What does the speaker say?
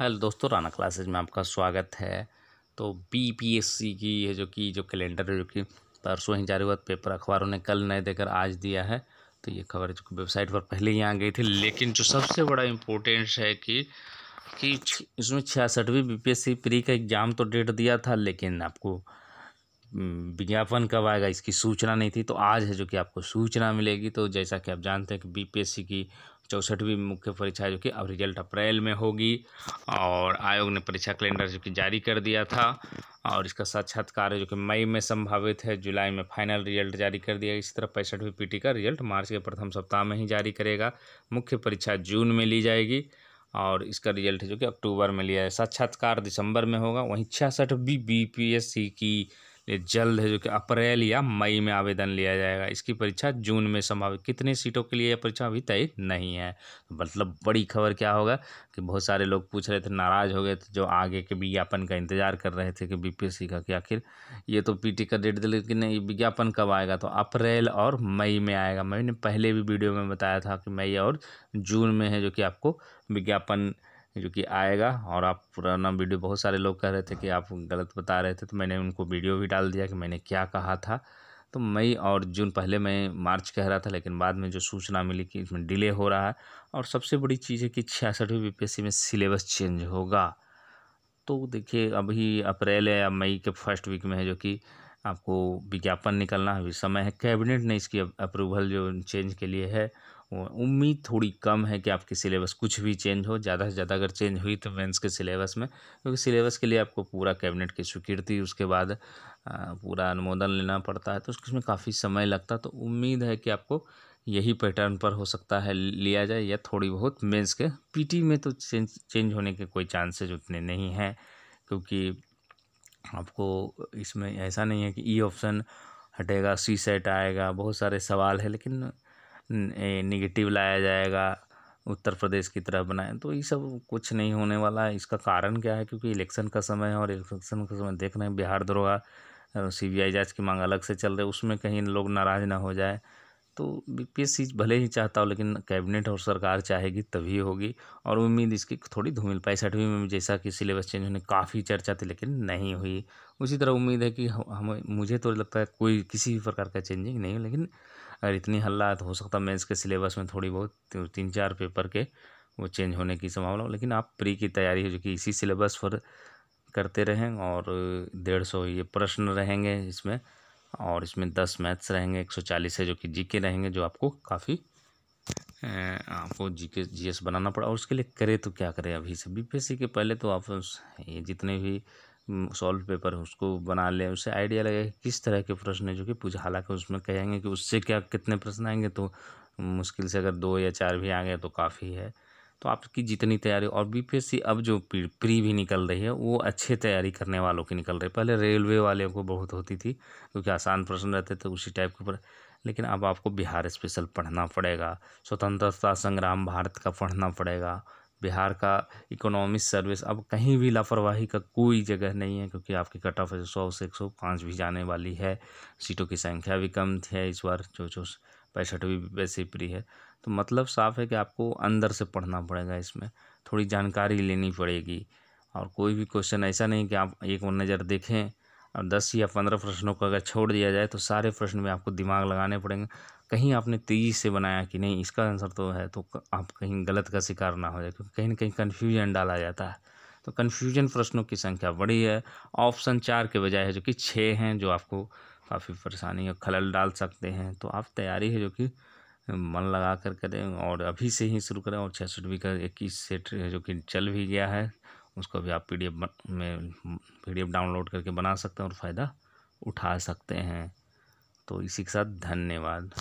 hello दोस्तों Rana classes में आपका स्वागत है तो बीपीएससी की है जो कि जो कैलेंडर है जो कि परसों ही जारी हुआ पेपर अखबारों ने कल नए देकर आज दिया है तो ये खबर जो वेबसाइट पर पहले ही आ गई थी लेकिन जो सबसे बड़ा इम्पोर्टेंस है कि कि इसमें छियासठवीं बीपीएससी प्री का एग्ज़ाम तो डेट दिया था लेकिन आपको विज्ञापन कब आएगा इसकी सूचना नहीं थी तो आज है जो कि आपको सूचना मिलेगी तो जैसा कि आप जानते हैं कि बीपीएससी की चौसठवीं मुख्य परीक्षा जो कि अब रिजल्ट अप्रैल में होगी और आयोग ने परीक्षा कैलेंडर जो कि जारी कर दिया था और इसका साक्षात्कार जो कि मई में संभावित है जुलाई में फाइनल रिजल्ट जारी कर दिया इसी तरह पैंसठवीं पीटी का रिजल्ट मार्च के प्रथम सप्ताह में ही जारी करेगा मुख्य परीक्षा जून में ली जाएगी और इसका रिजल्ट जो कि अक्टूबर में लिया है साक्षात्कार दिसंबर में होगा वहीं छियासठ B B P S C की लिए जल्द है जो कि अप्रैल या मई में आवेदन लिया जाएगा इसकी परीक्षा जून में संभावित कितने सीटों के लिए यह परीक्षा अभी तय नहीं है तो मतलब बड़ी खबर क्या होगा कि बहुत सारे लोग पूछ रहे थे नाराज़ हो गए थे जो आगे के विज्ञापन का इंतजार कर रहे थे कि बीपीएससी का कि आखिर ये तो पीटी का डेट दे लेकिन नहीं विज्ञापन कब आएगा तो अप्रैल और मई में आएगा मैंने पहले भी वीडियो में बताया था कि मई और जून में है जो कि आपको विज्ञापन जो कि आएगा और आप पुराना वीडियो बहुत सारे लोग कह रहे थे कि आप गलत बता रहे थे तो मैंने उनको वीडियो भी डाल दिया कि मैंने क्या कहा था तो मई और जून पहले मैं मार्च कह रहा था लेकिन बाद में जो सूचना मिली कि इसमें डिले हो रहा है और सबसे बड़ी चीज़ है कि छियासठवीं बीपीएससी में सिलेबस चेंज होगा तो देखिए अभी अप्रैल या मई के फर्स्ट वीक में है जो कि आपको विज्ञापन निकलना अभी समय है कैबिनेट ने इसकी अप्रूवल जो चेंज के लिए है वो उम्मीद थोड़ी कम है कि आपके सिलेबस कुछ भी चेंज हो ज़्यादा से ज़्यादा अगर चेंज हुई तो मेंस के सिलेबस में क्योंकि सिलेबस के लिए आपको पूरा कैबिनेट की स्वीकृति उसके बाद पूरा अनुमोदन लेना पड़ता है तो उसमें काफ़ी समय लगता तो उम्मीद है कि आपको यही पैटर्न पर हो सकता है लिया जाए या थोड़ी बहुत मेंस के पीटी में तो चेंज चेंज होने के कोई चांसेज उतने नहीं हैं क्योंकि आपको इसमें ऐसा नहीं है कि ई e ऑप्शन हटेगा सी सेट आएगा बहुत सारे सवाल है लेकिन निगेटिव लाया जाएगा उत्तर प्रदेश की तरह बनाए तो ये सब कुछ नहीं होने वाला है इसका कारण क्या है क्योंकि इलेक्शन का समय है और इलेक्शन का समय देख रहे हैं बिहार दरोगा सी बी आई जाँच की मांग अलग से चल रही है उसमें कहीं लोग नाराज़ ना हो जाए तो बीपीएससी भले ही चाहता हो लेकिन कैबिनेट और सरकार चाहेगी तभी होगी और उम्मीद इसकी थोड़ी धूमिल पैंसठवीं में जैसा कि सिलेबस चेंज होने काफ़ी चर्चा थी लेकिन नहीं हुई उसी तरह उम्मीद है कि हम मुझे तो लगता है कोई किसी भी प्रकार का चेंजिंग नहीं हो लेकिन अगर इतनी हल्ला तो हो सकता है मेंस के सिलेबस में थोड़ी बहुत तीन चार पेपर के वो चेंज होने की संभावना लेकिन आप प्री की तैयारी है जो कि इसी सिलेबस पर करते रहें और डेढ़ सौ ये प्रश्न रहेंगे इसमें और इसमें दस मैथ्स रहेंगे एक सौ चालीस है जो कि जीके रहेंगे जो आपको काफ़ी आपको जी के जी एस बनाना पड़ा और उसके लिए करे तो क्या करें अभी से बीपीएससी के पहले तो आप ये जितने भी सॉल्व पेपर है उसको बना लें उससे आइडिया लगे कि किस तरह के प्रश्न है जो कि पूछा हालांकि उसमें कहेंगे कि उससे क्या कितने प्रश्न आएंगे तो मुश्किल से अगर दो या चार भी आ गए तो काफ़ी है तो आपकी जितनी तैयारी और बीपीएससी अब जो प्री भी निकल रही है वो अच्छे तैयारी करने वालों की निकल रही है पहले रेलवे वाले को बहुत होती थी क्योंकि आसान प्रश्न रहते थे उसी टाइप के ऊपर लेकिन अब आपको बिहार स्पेशल पढ़ना पड़ेगा स्वतंत्रता संग्राम भारत का पढ़ना पड़ेगा बिहार का इकोनॉमिक सर्विस अब कहीं भी लापरवाही का कोई जगह नहीं है क्योंकि आपकी कट ऑफ सौ से एक सौ पाँच भी जाने वाली है सीटों की संख्या भी कम है इस बार जो जो पैंसठवीं प्री है तो मतलब साफ है कि आपको अंदर से पढ़ना पड़ेगा इसमें थोड़ी जानकारी लेनी पड़ेगी और कोई भी क्वेश्चन ऐसा नहीं कि आप एक नज़र देखें और दस या पंद्रह प्रश्नों को अगर छोड़ दिया जाए तो सारे प्रश्न में आपको दिमाग लगाने पड़ेंगे कहीं आपने तेज़ी से बनाया कि नहीं इसका आंसर तो है तो आप कहीं गलत का शिकार ना हो जाए क्योंकि कहीं ना कहीं कन्फ्यूजन डाला जाता है तो कन्फ्यूजन प्रश्नों की संख्या बड़ी है ऑप्शन चार के बजाय है जो कि छः हैं जो आपको काफ़ी परेशानी और खलल डाल सकते हैं तो आप तैयारी है जो कि मन लगा कर करें और अभी से ही शुरू करें और छियासठ बी का इक्कीस सेट जो कि चल भी गया है उसको भी आप पीडीएफ में पीडीएफ डाउनलोड करके बना सकते हैं और फ़ायदा उठा सकते हैं तो इसी के साथ धन्यवाद